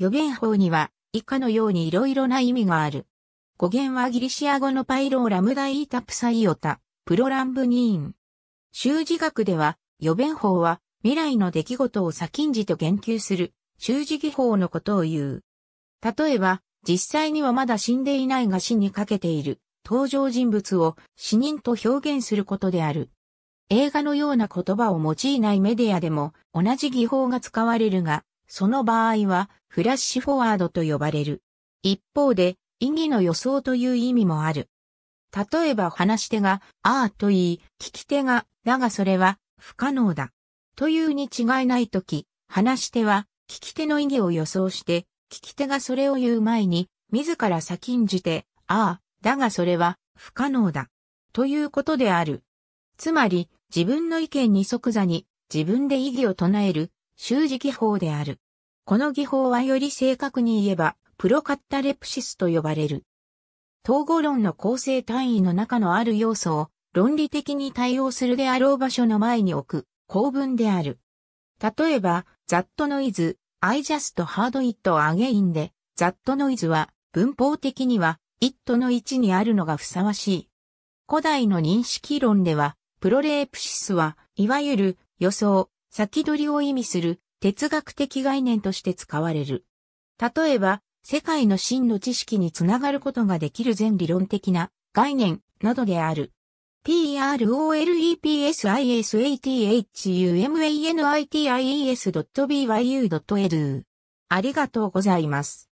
予言法には以下のようにいろいろな意味がある。語源はギリシア語のパイローラムダイータプサイオタ、プロランブニーン。修辞学では、予弁法は未来の出来事を先んじと言及する修辞技法のことを言う。例えば、実際にはまだ死んでいないが死にかけている登場人物を死人と表現することである。映画のような言葉を用いないメディアでも同じ技法が使われるが、その場合は、フラッシュフォワードと呼ばれる。一方で、意義の予想という意味もある。例えば話し手が、ああと言い、聞き手が、だがそれは、不可能だ。というに違いないとき、話し手は、聞き手の意義を予想して、聞き手がそれを言う前に、自ら先んじて、ああ、だがそれは、不可能だ。ということである。つまり、自分の意見に即座に、自分で意義を唱える、習字技法である。この技法はより正確に言えば、プロカッタレプシスと呼ばれる。統合論の構成単位の中のある要素を論理的に対応するであろう場所の前に置く構文である。例えば、ザットノイズ、アイジャストハードイットアゲインで、ザットノイズは文法的にはットの位置にあるのがふさわしい。古代の認識論では、プロレープシスは、いわゆる予想、先取りを意味する哲学的概念として使われる。例えば、世界の真の知識につながることができる全理論的な概念などである。prolepsisathumanities.byu.edu ありがとうございます。